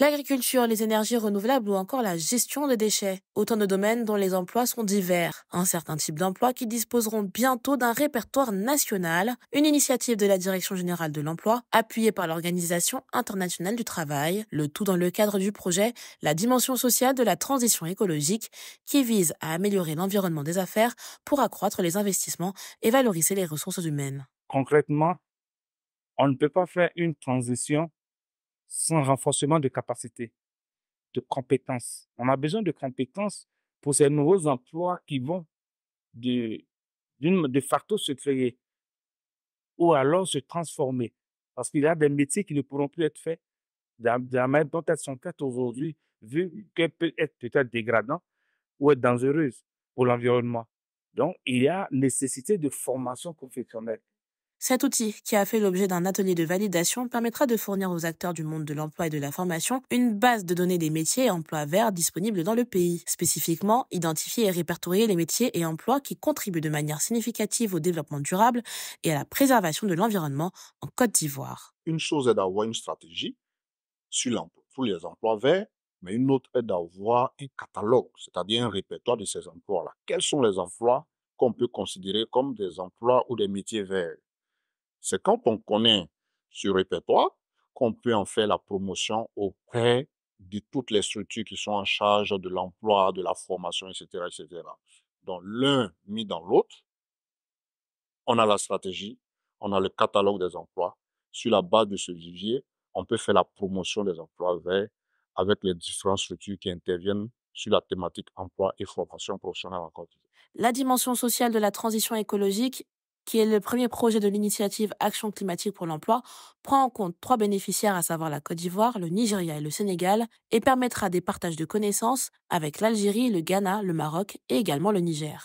l'agriculture, les énergies renouvelables ou encore la gestion des déchets. Autant de domaines dont les emplois sont divers. Un certain type d'emplois qui disposeront bientôt d'un répertoire national, une initiative de la Direction générale de l'emploi, appuyée par l'Organisation internationale du travail, le tout dans le cadre du projet La dimension sociale de la transition écologique, qui vise à améliorer l'environnement des affaires pour accroître les investissements et valoriser les ressources humaines. Concrètement, on ne peut pas faire une transition sans renforcement de capacités, de compétences. On a besoin de compétences pour ces nouveaux emplois qui vont de, de facto se créer ou alors se transformer. Parce qu'il y a des métiers qui ne pourront plus être faits de la manière dont elles sont faites aujourd'hui, vu qu'elles peuvent être peut-être dégradantes ou être dangereuses pour l'environnement. Donc, il y a nécessité de formation professionnelle. Cet outil, qui a fait l'objet d'un atelier de validation, permettra de fournir aux acteurs du monde de l'emploi et de la formation une base de données des métiers et emplois verts disponibles dans le pays. Spécifiquement, identifier et répertorier les métiers et emplois qui contribuent de manière significative au développement durable et à la préservation de l'environnement en Côte d'Ivoire. Une chose est d'avoir une stratégie sur l'emploi, les emplois verts, mais une autre est d'avoir un catalogue, c'est-à-dire un répertoire de ces emplois-là. Quels sont les emplois qu'on peut considérer comme des emplois ou des métiers verts c'est quand on connaît ce répertoire qu'on peut en faire la promotion auprès de toutes les structures qui sont en charge de l'emploi, de la formation, etc., etc. Donc, l'un mis dans l'autre, on a la stratégie, on a le catalogue des emplois. Sur la base de ce vivier, on peut faire la promotion des emplois verts avec les différentes structures qui interviennent sur la thématique emploi et formation professionnelle en La dimension sociale de la transition écologique qui est le premier projet de l'initiative Action climatique pour l'emploi, prend en compte trois bénéficiaires, à savoir la Côte d'Ivoire, le Nigeria et le Sénégal, et permettra des partages de connaissances avec l'Algérie, le Ghana, le Maroc et également le Niger.